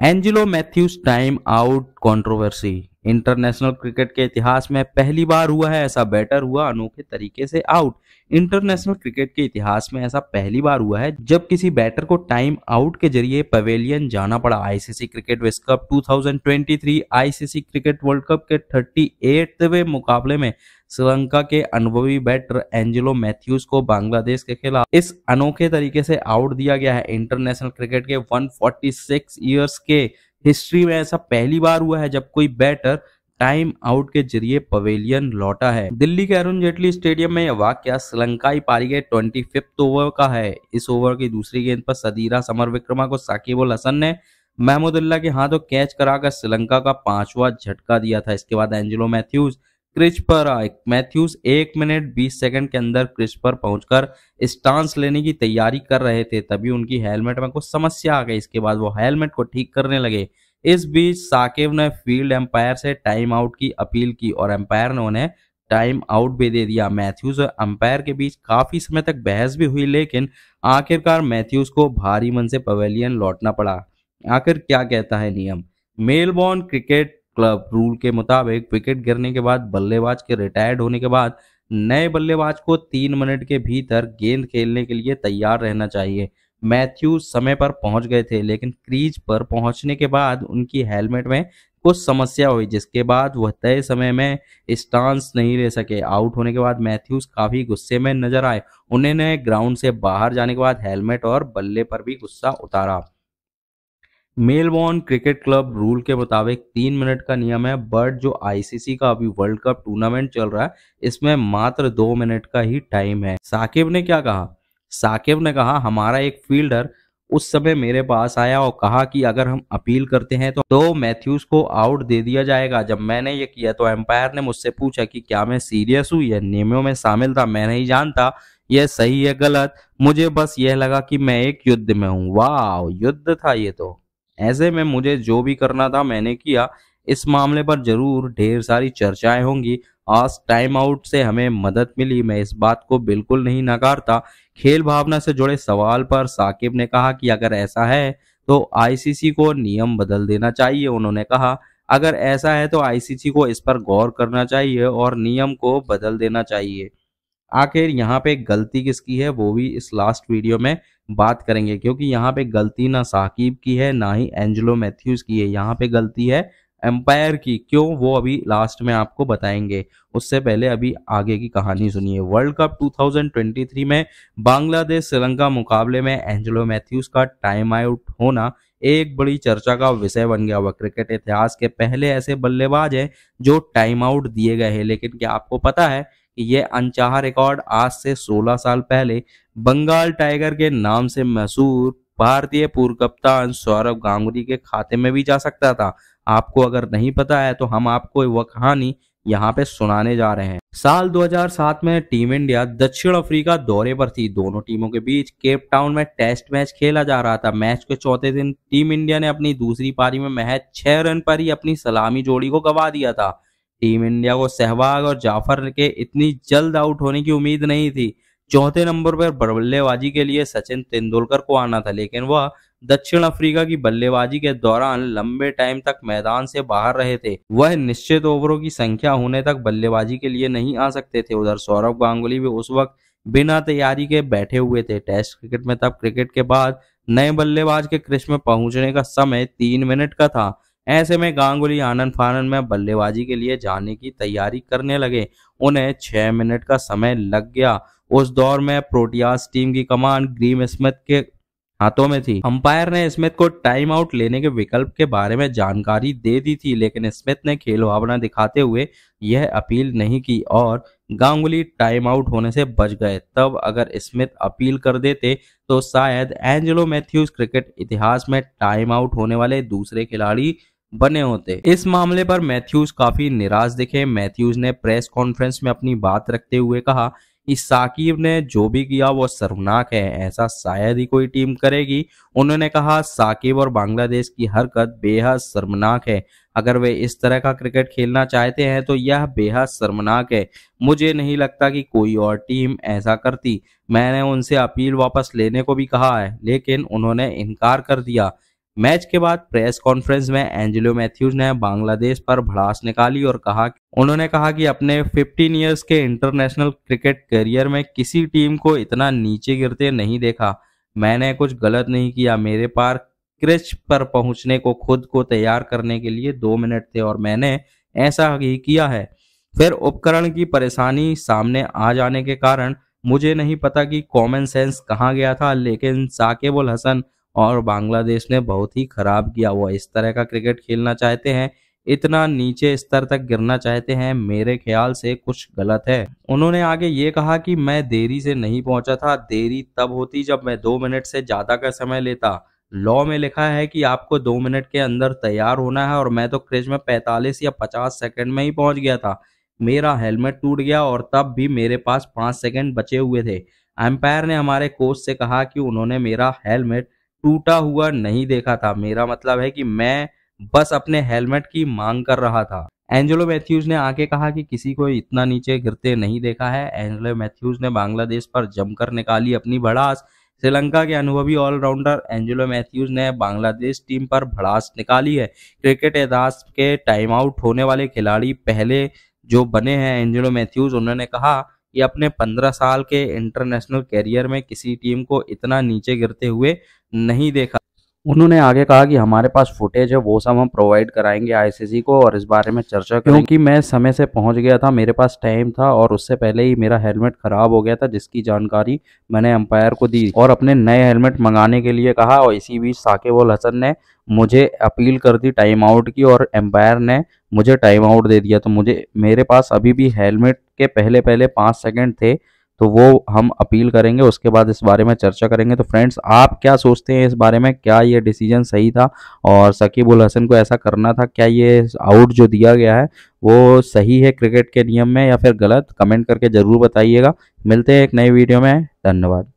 Angelo Matthews time out controversy international cricket के इतिहास में पहली बार हुआ है ऐसा बैटर हुआ अनोखे तरीके से आउट इंटरनेशनल क्रिकेट के इतिहास में ऐसा पहली बार हुआ है जब किसी बैटर को टाइम आउट के जरिए पवेलियन जाना पड़ा आईसीसी क्रिकेट विश्व cup 2023 ICC cricket world cup के थर्टी मुकाबले में श्रीलंका के अनुभवी बैटर एंजेलो मैथ्यूज को बांग्लादेश के खिलाफ इस अनोखे तरीके से आउट दिया गया है इंटरनेशनल क्रिकेट के 146 ईयर्स के हिस्ट्री में ऐसा पहली बार हुआ है जब कोई बैटर टाइम आउट के जरिए पवेलियन लौटा है दिल्ली के अरुण जेटली स्टेडियम में वाक्य श्रीलंकाई पारी के ट्वेंटी फिफ्थ ओवर का है इस ओवर की दूसरी गेंद पर सदीरा समर विक्रमा को साकिबुल हसन ने महमूदुल्ला के हाथों कैच कराकर श्रीलंका का पांचवा झटका दिया था इसके बाद एंजेलो मैथ्यूज क्रिच पर आए मैथ्यूज एक मिनट बीस सेकंड के अंदर क्रिच पर पहुंचकर स्टांस लेने की तैयारी कर रहे थे तभी उनकी हेलमेट में कुछ समस्या आ गई इसके बाद वो हेलमेट को ठीक करने लगे इस बीच साकेब ने फील्ड एम्पायर से टाइम आउट की अपील की और एम्पायर ने उन्हें टाइम आउट भी दे दिया मैथ्यूज और अंपायर के बीच काफी समय तक बहस भी हुई लेकिन आखिरकार मैथ्यूज को भारी मन से पवेलियन लौटना पड़ा आखिर क्या कहता है नियम मेलबोर्न क्रिकेट क्लब रूल के मुताबिक विकेट गिरने के बाद बल्लेबाज के रिटायर्ड होने के बाद नए बल्लेबाज को तीन मिनट के भीतर गेंद खेलने के लिए तैयार रहना चाहिए मैथ्यू समय पर पहुंच गए थे लेकिन क्रीज पर पहुंचने के बाद उनकी हेलमेट में कुछ समस्या हुई जिसके बाद वह तय समय में स्टांस नहीं ले सके आउट होने के बाद मैथ्यूज काफी गुस्से में नजर आए उन्होंने ग्राउंड से बाहर जाने के बाद हेलमेट और बल्ले पर भी गुस्सा उतारा मेलबॉर्न क्रिकेट क्लब रूल के मुताबिक तीन मिनट का नियम है बट जो आईसीसी का अभी वर्ल्ड कप टूर्नामेंट चल रहा है इसमें मात्र दो मिनट का ही टाइम है साकिब ने क्या कहा साकिब ने कहा हमारा एक फील्डर उस समय मेरे पास आया और कहा कि अगर हम अपील करते हैं तो, तो मैथ्यूज को आउट दे दिया जाएगा जब मैंने ये किया तो एम्पायर ने मुझसे पूछा कि क्या मैं सीरियस हूँ यह नियमों में शामिल था मैं नहीं जानता यह सही है गलत मुझे बस यह लगा कि मैं एक युद्ध में हूँ वाह युद्ध था ये तो ऐसे में मुझे जो भी करना था मैंने किया इस मामले पर जरूर ढेर सारी चर्चाएं होंगी आज टाइम आउट से हमें मदद मिली मैं इस बात को बिल्कुल नहीं नकारता खेल भावना से जुड़े सवाल पर साकिब ने कहा कि अगर ऐसा है तो आईसीसी को नियम बदल देना चाहिए उन्होंने कहा अगर ऐसा है तो आईसीसी को इस पर गौर करना चाहिए और नियम को बदल देना चाहिए आखिर यहाँ पे गलती किसकी है वो भी इस लास्ट वीडियो में बात करेंगे क्योंकि यहाँ पे गलती ना साकिब की है ना ही एंजलो मैथ्यूज की है यहाँ पे गलती है एम्पायर की क्यों वो अभी लास्ट में आपको बताएंगे उससे पहले अभी आगे की कहानी सुनिए वर्ल्ड कप 2023 में बांग्लादेश श्रीलंका मुकाबले में एंजलो मैथ्यूज का टाइम आउट होना एक बड़ी चर्चा का विषय बन गया हुआ क्रिकेट इतिहास के पहले ऐसे बल्लेबाज हैं जो टाइम आउट दिए गए हैं लेकिन क्या आपको पता है कि यह अनचाहा रिकॉर्ड आज से 16 साल पहले बंगाल टाइगर के नाम से मशहूर भारतीय पूर्व कप्तान सौरभ गांगुली के खाते में भी जा सकता था आपको अगर नहीं पता है तो हम आपको वह कहानी यहाँ पे सुनाने जा रहे हैं साल 2007 में टीम इंडिया दक्षिण अफ्रीका दौरे पर थी दोनों टीमों के बीच केप टाउन में टेस्ट मैच खेला जा रहा था मैच के चौथे दिन टीम इंडिया ने अपनी दूसरी पारी में महज छह रन पर ही अपनी सलामी जोड़ी को गवा दिया था टीम इंडिया को सहवाग और जाफर के इतनी जल्द आउट होने की उम्मीद नहीं थी चौथे नंबर पर बल्लेबाजी के लिए सचिन तेंदुलकर को आना था लेकिन वह दक्षिण अफ्रीका की बल्लेबाजी के दौरान लंबे टाइम तक मैदान से बाहर रहे थे वह निश्चित ओवरों की संख्या होने तक बल्लेबाजी के लिए नहीं आ सकते थे उधर सौरभ गांगुली भी उस वक्त बिना तैयारी के बैठे हुए थे टेस्ट क्रिकेट में तब क्रिकेट के बाद नए बल्लेबाज के क्रिश में पहुंचने का समय तीन मिनट का था ऐसे में गांगुली आनंद फानंद में बल्लेबाजी के लिए जाने की तैयारी करने लगे उन्हें छह मिनट का समय लग गया उस दौर में प्रोटियास टीम की कमान ग्रीम स्मिथ के हाथों में थी अंपायर ने स्मिथ को टाइम आउट लेने के विकल्प के बारे में जानकारी दे दी थी लेकिन स्मिथ ने खेल भावना दिखाते हुए यह अपील नहीं की और गांगुली टाइम आउट होने से बच गए तब अगर स्मिथ अपील कर देते तो शायद एंजेलो मैथ्यूज क्रिकेट इतिहास में टाइम आउट होने वाले दूसरे खिलाड़ी बने होते इस मामले पर मैथ्यूज काफी निराश दिखे मैथ्यूज ने प्रेस कॉन्फ्रेंस में अपनी बात रखते हुए कहा कि साकिब ने जो भी किया वो शर्मनाक है ऐसा शायद ही कोई टीम करेगी उन्होंने कहा साकिब और बांग्लादेश की हरकत बेहद शर्मनाक है अगर वे इस तरह का क्रिकेट खेलना चाहते हैं तो यह बेहद शर्मनाक है मुझे नहीं लगता कि कोई और टीम ऐसा करती मैंने उनसे अपील वापस लेने को भी कहा है लेकिन उन्होंने इनकार कर दिया मैच के बाद प्रेस कॉन्फ्रेंस में एंजेलो मैथ्यूज ने बांग्लादेश पर भड़ास निकाली और कहा कि उन्होंने कहा कि अपने 15 इयर्स के इंटरनेशनल क्रिकेट करियर में किसी टीम को इतना नीचे गिरते नहीं देखा मैंने कुछ गलत नहीं किया मेरे पार क्रिच पर पहुंचने को खुद को तैयार करने के लिए दो मिनट थे और मैंने ऐसा ही किया है फिर उपकरण की परेशानी सामने आ जाने के कारण मुझे नहीं पता कि कॉमन सेंस कहाँ गया था लेकिन साकेबुल हसन और बांग्लादेश ने बहुत ही खराब किया वो इस तरह का क्रिकेट खेलना चाहते हैं इतना नीचे स्तर तक गिरना चाहते हैं मेरे ख्याल से कुछ गलत है उन्होंने आगे ये कहा कि मैं देरी से नहीं पहुंचा था देरी तब होती जब मैं दो मिनट से ज्यादा का समय लेता लॉ में लिखा है कि आपको दो मिनट के अंदर तैयार होना है और मैं तो क्रिज में 45 या 50 सेकंड में ही पहुंच गया था मेरा हेलमेट टूट गया और तब भी मेरे पास पाँच सेकंड बचे हुए थे एम्पायर ने हमारे कोच से कहा कि उन्होंने मेरा हेलमेट टूटा हुआ नहीं देखा था मेरा मतलब है कि मैं बस अपने हेलमेट की मांग कर रहा था एंजेलो मैथ्यूज ने आके कहा कि किसी को इतना नीचे गिरते नहीं देखा है एंजेलो मैथ्यूज ने बांग्लादेश पर जमकर निकाली अपनी भड़ास श्रीलंका के अनुभवी ऑलराउंडर एंजेलो मैथ्यूज ने बांग्लादेश टीम पर भड़ास निकाली है क्रिकेट इतिहास के टाइम आउट होने वाले खिलाड़ी पहले जो बने हैं एंजेलो मैथ्यूज उन्होंने कहा कि अपने 15 साल के इंटरनेशनल कैरियर में किसी टीम को इतना नीचे गिरते हुए नहीं देखा उन्होंने आगे कहा कि हमारे पास फुटेज है वो सब हम प्रोवाइड कराएंगे आईसीसी को और इस बारे में चर्चा क्योंकि मैं समय से पहुंच गया था मेरे पास टाइम था और उससे पहले ही मेरा हेलमेट खराब हो गया था जिसकी जानकारी मैंने अंपायर को दी और अपने नए हेलमेट मंगाने के लिए कहा और इसी बीच साकिब उल हसन ने मुझे अपील कर दी टाइम आउट की और एम्पायर ने मुझे टाइम आउट दे दिया तो मुझे मेरे पास अभी भी हेलमेट के पहले पहले पाँच सेकेंड थे तो वो हम अपील करेंगे उसके बाद इस बारे में चर्चा करेंगे तो फ्रेंड्स आप क्या सोचते हैं इस बारे में क्या ये डिसीजन सही था और सकीब उल हसन को ऐसा करना था क्या ये आउट जो दिया गया है वो सही है क्रिकेट के नियम में या फिर गलत कमेंट करके ज़रूर बताइएगा मिलते हैं एक नई वीडियो में धन्यवाद